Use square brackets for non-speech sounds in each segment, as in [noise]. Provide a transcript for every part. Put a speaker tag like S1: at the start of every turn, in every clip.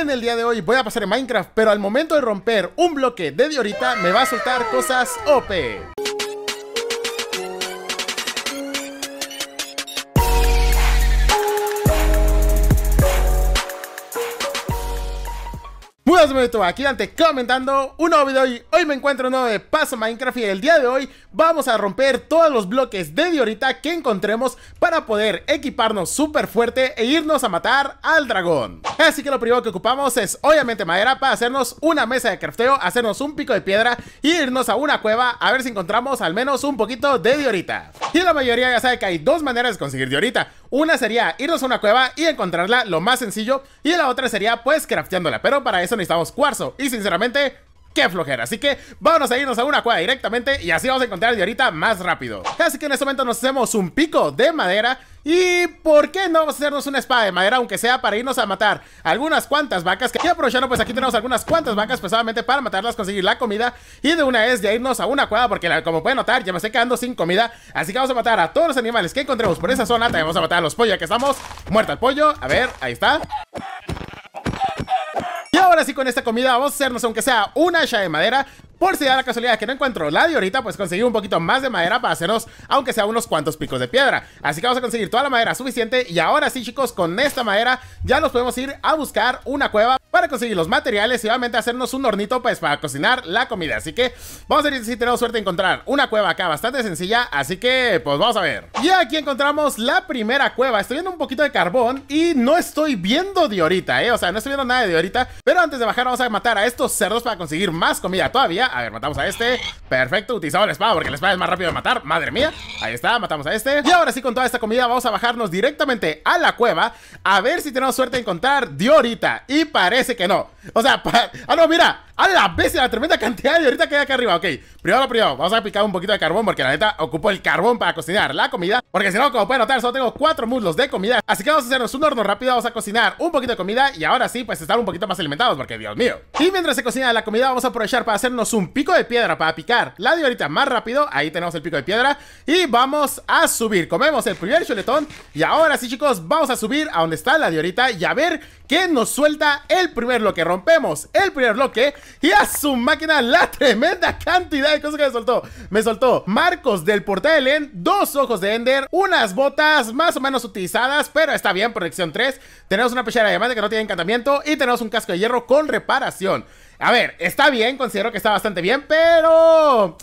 S1: En el día de hoy voy a pasar en Minecraft, pero al momento de romper un bloque de diorita me va a soltar cosas OP. Hola, bien, aquí ante comentando un nuevo video y hoy me encuentro nuevo de Paso Minecraft y el día de hoy vamos a romper todos los bloques de diorita que encontremos para poder equiparnos súper fuerte e irnos a matar al dragón. Así que lo primero que ocupamos es obviamente madera para hacernos una mesa de crafteo, hacernos un pico de piedra y irnos a una cueva a ver si encontramos al menos un poquito de diorita. Y la mayoría ya sabe que hay dos maneras de conseguir diorita. Una sería irnos a una cueva y encontrarla lo más sencillo y la otra sería pues crafteándola, pero para eso necesitamos cuarzo. Y sinceramente, qué flojera. Así que vámonos a irnos a una cueva directamente y así vamos a encontrar de ahorita más rápido. Así que en este momento nos hacemos un pico de madera y ¿por qué no vamos a hacernos una espada de madera aunque sea para irnos a matar algunas cuantas vacas? Que... Y aprovechando pues aquí tenemos algunas cuantas vacas pues para matarlas, conseguir la comida y de una vez ya irnos a una cueva porque como pueden notar ya me estoy quedando sin comida. Así que vamos a matar a todos los animales que encontremos por esa zona. También vamos a matar a los pollos ya que estamos. Muerta el pollo. A ver, ahí está ahora sí, con esta comida vamos a hacernos, aunque sea una hacha de madera por si da la casualidad que no encuentro la de ahorita, pues conseguí un poquito más de madera para hacernos, aunque sea unos cuantos picos de piedra. Así que vamos a conseguir toda la madera suficiente y ahora sí chicos, con esta madera ya nos podemos ir a buscar una cueva para conseguir los materiales y obviamente hacernos un hornito pues para cocinar la comida. Así que vamos a ver si tenemos suerte de encontrar una cueva acá bastante sencilla, así que pues vamos a ver. Y aquí encontramos la primera cueva, estoy viendo un poquito de carbón y no estoy viendo de ahorita, eh, o sea, no estoy viendo nada de ahorita, pero antes de bajar vamos a matar a estos cerdos para conseguir más comida todavía, a ver, matamos a este. Perfecto, utilizamos la espada porque la espada es más rápido de matar. Madre mía. Ahí está, matamos a este. Y ahora sí, con toda esta comida, vamos a bajarnos directamente a la cueva. A ver si tenemos suerte de encontrar Diorita. Y parece que no. O sea, ah, no, mira. A la bestia, la tremenda cantidad de ahorita que hay acá arriba. Ok, primero, primero, vamos a picar un poquito de carbón porque la neta ocupo el carbón para cocinar la comida. Porque si no, como pueden notar, solo tengo cuatro muslos de comida. Así que vamos a hacernos un horno rápido, vamos a cocinar un poquito de comida y ahora sí, pues estar un poquito más alimentados porque Dios mío. Y mientras se cocina la comida, vamos a aprovechar para hacernos un pico de piedra para picar la diorita más rápido. Ahí tenemos el pico de piedra y vamos a subir. Comemos el primer chuletón y ahora sí, chicos, vamos a subir a donde está la diorita y a ver que nos suelta el primer bloque. Rompemos el primer bloque y a su máquina la [laughs] tremenda cantidad de cosas que me soltó. Me soltó Marcos del portal de dos ojos de Ender, unas botas más o menos utilizadas, pero está bien, protección 3. Tenemos una pechera de diamante que no tiene encantamiento y tenemos un casco de hierro con reparación. A ver, está bien, considero que está bastante bien, pero...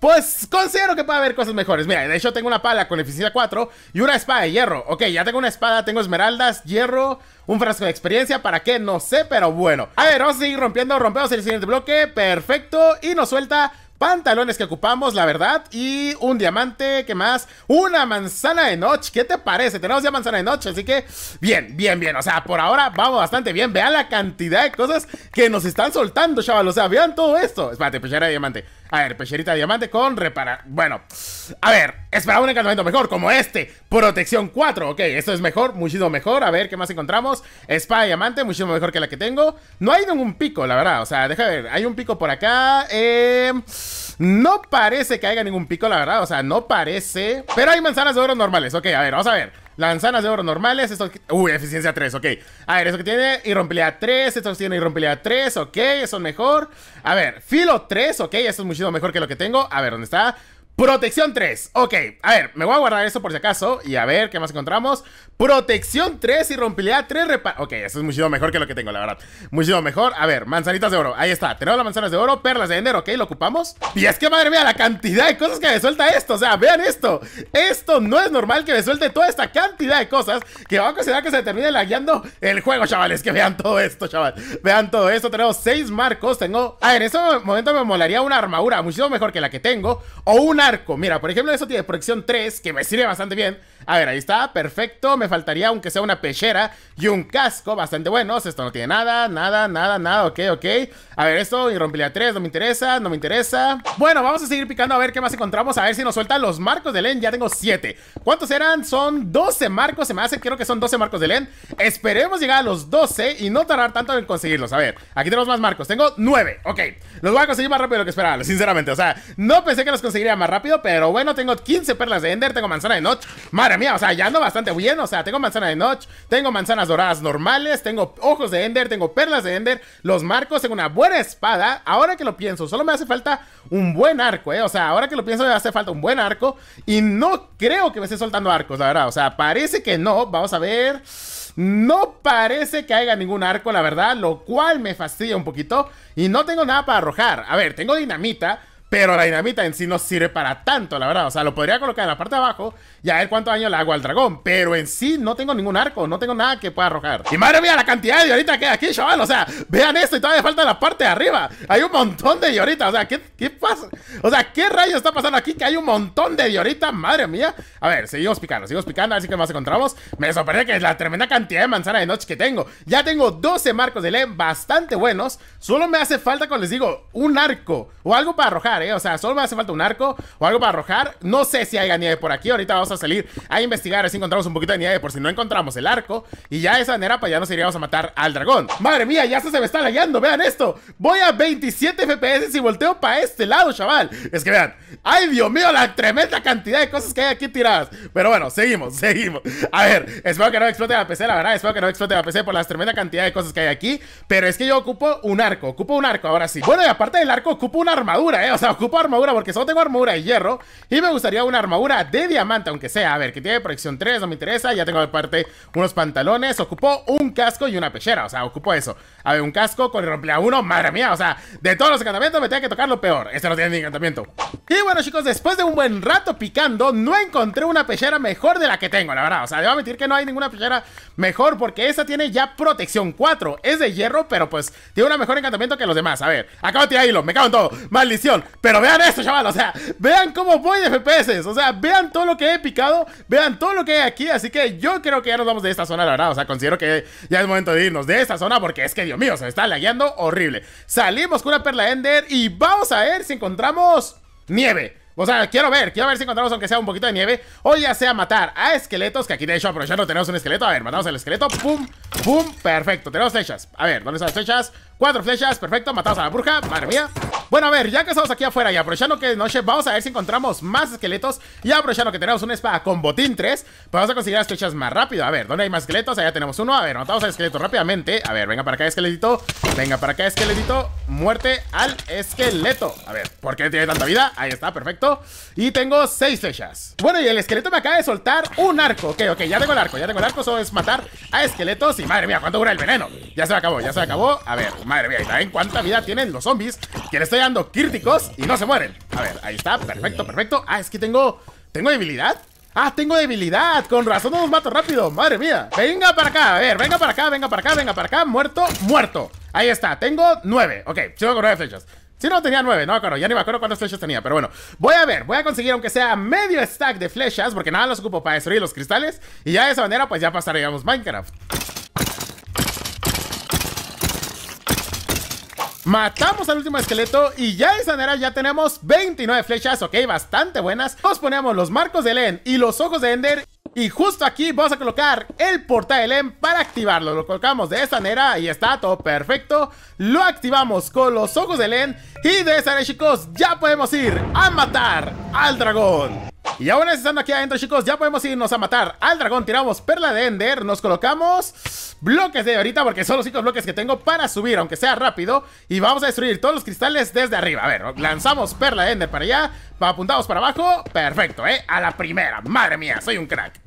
S1: Pues considero que puede haber cosas mejores. Mira, de hecho tengo una pala con eficiencia 4 y una espada de hierro. Ok, ya tengo una espada, tengo esmeraldas, hierro, un frasco de experiencia. ¿Para qué? No sé, pero bueno. A ver, vamos a seguir rompiendo. Rompemos el siguiente bloque. Perfecto. Y nos suelta pantalones que ocupamos, la verdad, y un diamante, ¿qué más? Una manzana de noche, ¿qué te parece? Tenemos ya manzana de noche, así que bien, bien, bien, o sea, por ahora vamos bastante bien, vean la cantidad de cosas que nos están soltando, chaval, o sea, vean todo esto, espérate, pues ya era diamante, a ver, pecherita de diamante con reparar Bueno, a ver, esperaba un encantamiento mejor como este. Protección 4, ok, esto es mejor, muchísimo mejor. A ver, ¿qué más encontramos? Espada de diamante, muchísimo mejor que la que tengo. No hay ningún pico, la verdad. O sea, deja ver, hay un pico por acá. Eh... No parece que haya ningún pico, la verdad. O sea, no parece. Pero hay manzanas de oro normales. Ok, a ver, vamos a ver. manzanas de oro normales, esto... Uy, eficiencia 3, ok A ver, eso que tiene irrompibilidad 3 Esto tiene irrompibilidad 3, ok, eso es mejor A ver, filo 3, ok, esto es muchísimo mejor que lo que tengo A ver, ¿dónde está? Protección 3. Ok, a ver, me voy a guardar eso por si acaso. Y a ver qué más encontramos. Protección 3 y rompibilidad 3 repara. Ok, eso es muchísimo mejor que lo que tengo, la verdad. Muchísimo mejor. A ver, manzanitas de oro. Ahí está. Tenemos las manzanas de oro, perlas de enero, ok, lo ocupamos. Y es que madre mía, la cantidad de cosas que me suelta esto. O sea, vean esto. Esto no es normal que me suelte toda esta cantidad de cosas que va a considerar que se termine laggeando el juego, chavales. Que vean todo esto, chaval. Vean todo esto. Tenemos 6 marcos. Tengo. a ver, en este momento me molaría una armadura. Muchísimo mejor que la que tengo. O una Mira, por ejemplo, eso tiene proyección 3, que me sirve bastante bien. A ver, ahí está, perfecto. Me faltaría, aunque sea una pechera y un casco, bastante buenos. Esto no tiene nada, nada, nada, nada, ok, ok. A ver, esto, la 3, no me interesa, no me interesa. Bueno, vamos a seguir picando a ver qué más encontramos, a ver si nos sueltan los marcos de Len. Ya tengo 7. ¿Cuántos eran? Son 12 marcos, se me hace, creo que son 12 marcos de Len. Esperemos llegar a los 12 y no tardar tanto en conseguirlos. A ver, aquí tenemos más marcos. Tengo 9, ok. Los voy a conseguir más rápido de lo que esperaba, sinceramente. O sea, no pensé que los conseguiría más rápido, pero bueno, tengo 15 perlas de Ender, tengo manzana de Notch. Madre mía, o sea, ya ando bastante bien, o sea, tengo manzana de Notch, tengo manzanas doradas normales, tengo ojos de Ender, tengo perlas de Ender, los marcos, tengo una buena espada. Ahora que lo pienso, solo me hace falta un buen arco, ¿eh? O sea, ahora que lo pienso, me hace falta un buen arco y no creo que me esté soltando arcos, la verdad. O sea, parece que no, vamos a ver... No parece que haya ningún arco, la verdad, lo cual me fastidia un poquito. Y no tengo nada para arrojar. A ver, tengo dinamita. Pero la dinamita en sí no sirve para tanto, la verdad. O sea, lo podría colocar en la parte de abajo y a ver cuánto daño le hago al dragón. Pero en sí no tengo ningún arco, no tengo nada que pueda arrojar. Y madre mía, la cantidad de ahorita que hay aquí, chaval. O sea, vean esto y todavía falta la arriba. Hay un montón de dioritas. O sea, ¿qué, pasa? O sea, ¿qué rayos está pasando aquí? Que hay un montón de dioritas? Madre mía. A ver, seguimos picando, seguimos picando. Así que más encontramos. Me sorprende que es la tremenda cantidad de manzana de noche que tengo. Ya tengo 12 marcos de LEM bastante buenos. Solo me hace falta, como les digo, un arco o algo para arrojar, ¿eh? O sea, solo me hace falta un arco o algo para arrojar. No sé si hay nieve por aquí. Ahorita vamos a salir a investigar a si encontramos un poquito de nieve por si no encontramos el arco. Y ya de esa manera, pues ya nos iríamos a matar al dragón. Madre mía, ya se me está layando. Vean esto. Voy a 27 FPS y volteo para este lado, chaval. Es que vean, ay Dios mío, la tremenda cantidad de cosas que hay aquí tiradas. Pero bueno, seguimos, [laughs] seguimos. A ver, espero que no explote la PC, la verdad, espero que no explote la PC por la tremenda cantidad de cosas que hay aquí. Pero es que yo ocupo un arco, ocupo un arco, ahora sí. Bueno, y aparte del arco, ocupo una armadura, ¿eh? O sea, ocupo armadura porque solo tengo armadura de hierro. Y me gustaría una armadura de diamante, aunque sea. A ver, que tiene proyección 3, no me interesa. Ya tengo parte, unos pantalones. Ocupo un casco y una pechera, o sea, ocupo eso. A ver, un casco con el uno mía, o sea, de todos los encantamientos me tenía que tocar lo peor. Este no tiene ni encantamiento. Y bueno, chicos, después de un buen rato picando, no encontré una pechera mejor de la que tengo, la verdad. O sea, debo admitir que no hay ninguna pechera mejor porque esta tiene ya protección 4. Es de hierro, pero pues tiene un mejor encantamiento que los demás. A ver, acabo de tirar hilo, me cago en todo. Maldición. Pero vean esto, chaval, o sea, vean cómo voy de FPS. O sea, vean todo lo que he picado, vean todo lo que hay aquí. Así que yo creo que ya nos vamos de esta zona, la verdad. O sea, considero que ya es momento de irnos de esta zona porque es que, Dios mío, se me está lagueando horrible. Salimos con una perla Ender y vamos a ver si encontramos nieve. O sea, quiero ver, quiero ver si encontramos aunque sea un poquito de nieve O ya sea matar a esqueletos Que aquí de hecho no tenemos un esqueleto A ver, matamos al esqueleto, pum, pum, perfecto Tenemos flechas, a ver, ¿dónde están las flechas? Cuatro flechas, perfecto, matamos a la bruja Madre mía, bueno, a ver, ya que estamos aquí afuera y aprovechando que es noche, vamos a ver si encontramos más esqueletos. Y aprovechando que tenemos una espada con botín 3, pues vamos a conseguir las flechas más rápido. A ver, ¿dónde hay más esqueletos? Allá tenemos uno. A ver, matamos al esqueleto rápidamente. A ver, venga para acá, esqueletito. Venga para acá, esqueletito. Muerte al esqueleto. A ver, ¿por qué tiene tanta vida? Ahí está, perfecto. Y tengo seis flechas. Bueno, y el esqueleto me acaba de soltar un arco. Ok, ok, ya tengo el arco, ya tengo el arco. Solo es matar a esqueletos. Y madre mía, ¿cuánto dura el veneno? Ya se me acabó, ya se acabó. A ver, madre mía, ¿y cuánta vida tienen los zombies? ¿Quién dando críticos y no se mueren. A ver, ahí está, perfecto, perfecto. Ah, es que tengo... ¿Tengo debilidad? ¡Ah, tengo debilidad! Con razón no los mato rápido, madre mía Venga para acá, a ver, venga para acá, venga para acá, venga para acá Muerto, muerto Ahí está, tengo nueve, ok, tengo nueve flechas si no, tenía nueve, no me acuerdo, ya ni me acuerdo cuántas flechas tenía Pero bueno, voy a ver, voy a conseguir aunque sea medio stack de flechas Porque nada los ocupo para destruir los cristales Y ya de esa manera pues ya pasaríamos Minecraft Matamos al último esqueleto y ya de esa manera ya tenemos 29 flechas, ok, bastante buenas. Nos ponemos los marcos de Len y los ojos de Ender y justo aquí vamos a colocar el portal de Len para activarlo. Lo colocamos de esa manera y está todo perfecto. Lo activamos con los ojos de Len y de esa manera chicos ya podemos ir a matar al dragón. Y ahora estando aquí adentro, chicos, ya podemos irnos a matar al dragón. Tiramos perla de Ender, nos colocamos bloques de ahorita porque son los cinco bloques que tengo para subir, aunque sea rápido. Y vamos a destruir todos los cristales desde arriba. A ver, lanzamos perla de Ender para allá, apuntados para abajo. Perfecto, ¿eh? A la primera. Madre mía, soy un crack.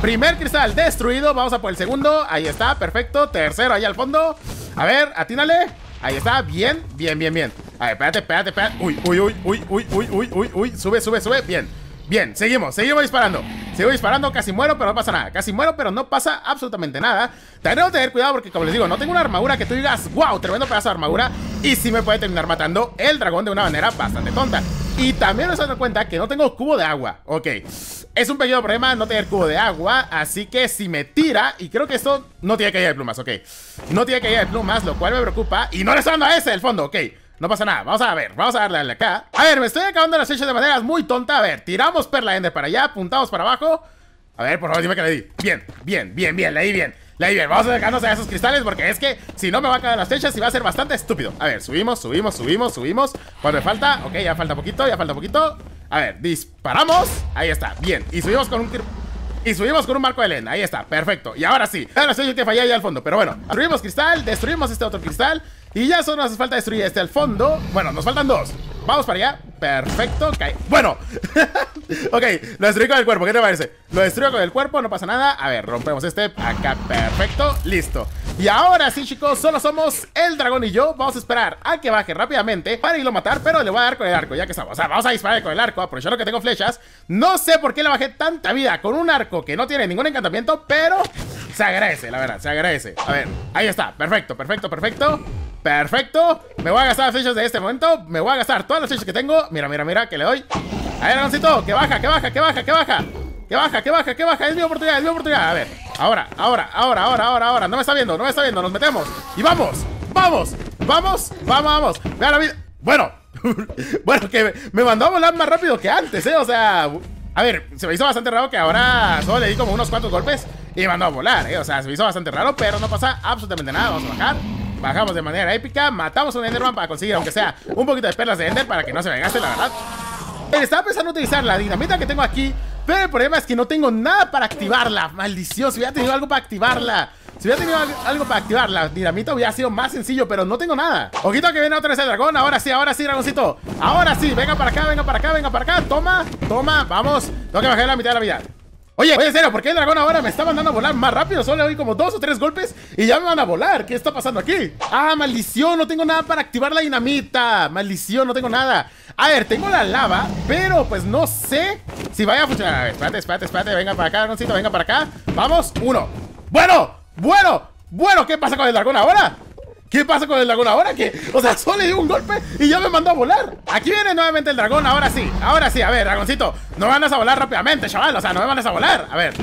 S1: Primer cristal destruido, vamos a por el segundo Ahí está, perfecto, tercero ahí al fondo A ver, atínale, ahí está, bien, bien, bien, bien a ver, espérate, espérate, espérate. Uy, uy, uy, uy, uy, uy, uy, uy, uy. Sube, sube, sube. Bien. Bien, seguimos, seguimos disparando. Sigo disparando, casi muero, pero no pasa nada. Casi muero, pero no pasa absolutamente nada. Tenemos que tener cuidado porque, como les digo, no tengo una armadura que tú digas, wow, tremendo pedazo de armadura. Y sí me puede terminar matando el dragón de una manera bastante tonta. Y también nos dado cuenta que no tengo cubo de agua. Ok, es un pequeño problema no tener cubo de agua. Así que si me tira, y creo que esto no tiene caída de plumas, ok. No tiene caída de plumas, lo cual me preocupa. Y no le estoy dando a ese del fondo, ok. No pasa nada, vamos a ver, vamos a darle acá A ver, me estoy acabando las hechas de maneras muy tonta A ver, tiramos perla ender para allá, apuntamos para abajo A ver, por favor, dime que le di Bien, bien, bien, bien, le di bien le di bien, vamos a dejarnos a esos cristales porque es que Si no me va a caer las hechas y va a ser bastante estúpido A ver, subimos, subimos, subimos, subimos ¿Cuánto me falta? Ok, ya falta poquito, ya falta poquito A ver, disparamos Ahí está, bien, y subimos con un y subimos con un marco de lena, ahí está, perfecto Y ahora sí, ahora sí que fallé ahí al fondo Pero bueno, destruimos cristal, destruimos este otro cristal y ya solo nos falta destruir este al fondo. Bueno, nos faltan dos. Vamos para allá. Perfecto. cae. Bueno. [laughs] ok, lo destruí con el cuerpo. ¿Qué te parece? Lo destruyo con el cuerpo, no pasa nada. A ver, rompemos este. Acá, perfecto. Listo. Y ahora sí, chicos, solo somos el dragón y yo. Vamos a esperar a que baje rápidamente para irlo a matar, pero le voy a dar con el arco, ya que estamos. O sea, vamos a disparar con el arco, aprovechando que tengo flechas. No sé por qué le bajé tanta vida con un arco que no tiene ningún encantamiento, pero se agradece, la verdad, se agradece. A ver, ahí está. Perfecto, perfecto, perfecto. Perfecto. Me voy a gastar las fechas de este momento. Me voy a gastar todas las fechas que tengo. Mira, mira, mira, que le doy. A ver, dragoncito, que baja, que baja, que baja, que baja. Que baja, que baja, que baja. Es mi oportunidad, es mi oportunidad. A ver, ahora, ahora, ahora, ahora, ahora, ahora. No me está viendo, no me está viendo. Nos metemos. Y vamos, vamos, vamos, vamos, vamos. la vida. Bueno, [laughs] bueno, que me mandó a volar más rápido que antes, ¿eh? O sea, a ver, se me hizo bastante raro que ahora solo le di como unos cuantos golpes y me mandó a volar, ¿eh? O sea, se me hizo bastante raro, pero no pasa absolutamente nada. Vamos a bajar. Bajamos de manera épica, matamos a un Enderman para conseguir, aunque sea, un poquito de perlas de Ender para que no se me la verdad. Eh, estaba pensando utilizar la dinamita que tengo aquí, pero el problema es que no tengo nada para activarla. Maldición, si hubiera tenido algo para activarla. Si hubiera tenido algo para activarla, la dinamita hubiera sido más sencillo, pero no tengo nada. Ojito que viene otra vez el dragón. Ahora sí, ahora sí, dragoncito. Ahora sí, venga para acá, venga para acá, venga para acá. Toma, toma, vamos. Tengo que bajar la mitad de la vida. Oye, oye, serio, ¿por qué el dragón ahora me está mandando a volar más rápido? Solo le doy como dos o tres golpes y ya me van a volar. ¿Qué está pasando aquí? ¡Ah, maldición! No tengo nada para activar la dinamita. Maldición, no tengo nada. A ver, tengo la lava, pero pues no sé si vaya a funcionar. A ver, espérate, espérate, espérate. Venga para acá, dragoncito, venga para acá. Vamos, uno. ¡Bueno! ¡Bueno! ¡Bueno! ¿Qué pasa con el dragón ahora? ¿Qué pasa con el dragón ahora? que O sea, solo le dio un golpe y ya me mandó a volar. Aquí viene nuevamente el dragón, ahora sí. Ahora sí, a ver, dragoncito. No me van a volar rápidamente, chaval. O sea, no me van a volar. A ver.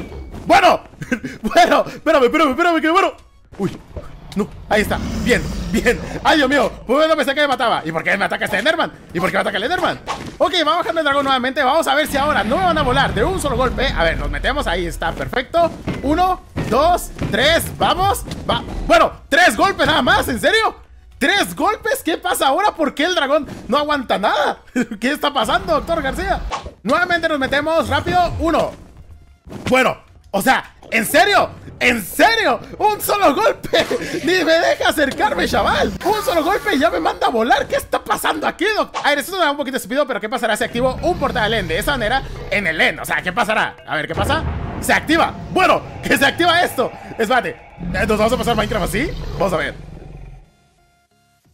S1: Bueno, [laughs] bueno, espérame, espérame, espérame, que bueno. Uy, no, ahí está. Bien, bien. ¡Ay, Dios mío! Pues no pensé que me mataba. ¿Y por qué me ataca este Enderman? ¿Y por qué me ataca el Enderman? Ok, vamos a bajarle el dragón nuevamente. Vamos a ver si ahora no me van a volar de un solo golpe. A ver, nos metemos ahí. Está perfecto. Uno dos, tres, vamos. Va. Bueno, tres golpes nada más, ¿en serio? ¿Tres golpes? ¿Qué pasa ahora? ¿Por qué el dragón no aguanta nada? [laughs] ¿Qué está pasando, doctor García? Nuevamente nos metemos rápido. Uno. Bueno, o sea, ¿en serio? ¿En serio? ¡Un solo golpe! [laughs] ¡Ni me deja acercarme, chaval! ¡Un solo golpe y ya me manda a volar! ¿Qué está pasando aquí, doctor? A ver, esto da un poquito estúpido, pero ¿qué pasará si activo un portal de esa manera en el end? O sea, ¿qué pasará? A ver, ¿qué pasa? ¡Se activa! ¡Bueno! ¡Que se activa esto! Espérate, eh, ¿nos vamos a pasar Minecraft así? Vamos a ver.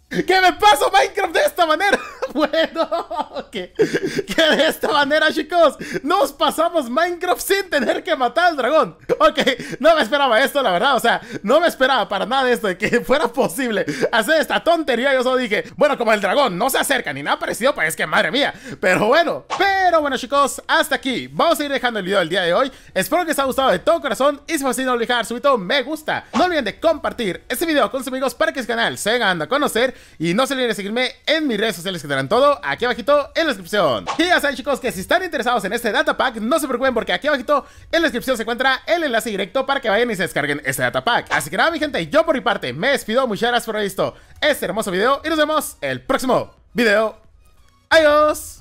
S1: ¿Qué me paso Minecraft de esta manera! bueno [laughs] que, de esta manera, chicos, nos pasamos Minecraft sin tener que matar al dragón. Ok, no me esperaba esto, la verdad. O sea, no me esperaba para nada esto de que [laughs] fuera posible hacer esta tontería. Yo solo dije, bueno, como el dragón no se acerca ni nada parecido, pues es que madre mía. Pero bueno, pero bueno, chicos, hasta aquí. Vamos a ir dejando el video del día de hoy. Espero que les haya gustado de todo corazón. Y si fue así, no olviden subir todo me gusta. No olviden de compartir este video con sus amigos para que este canal se gane a conocer. Y no se olviden de seguirme en mis redes sociales que todo aquí abajito en la descripción. Y ya saben chicos que si están interesados en este datapack, no se preocupen porque aquí abajito en la descripción se encuentra el enlace directo para que vayan y se descarguen este datapack. Así que nada mi gente, yo por mi parte me despido, muchas gracias por haber visto este hermoso video y nos vemos el próximo video. Adiós.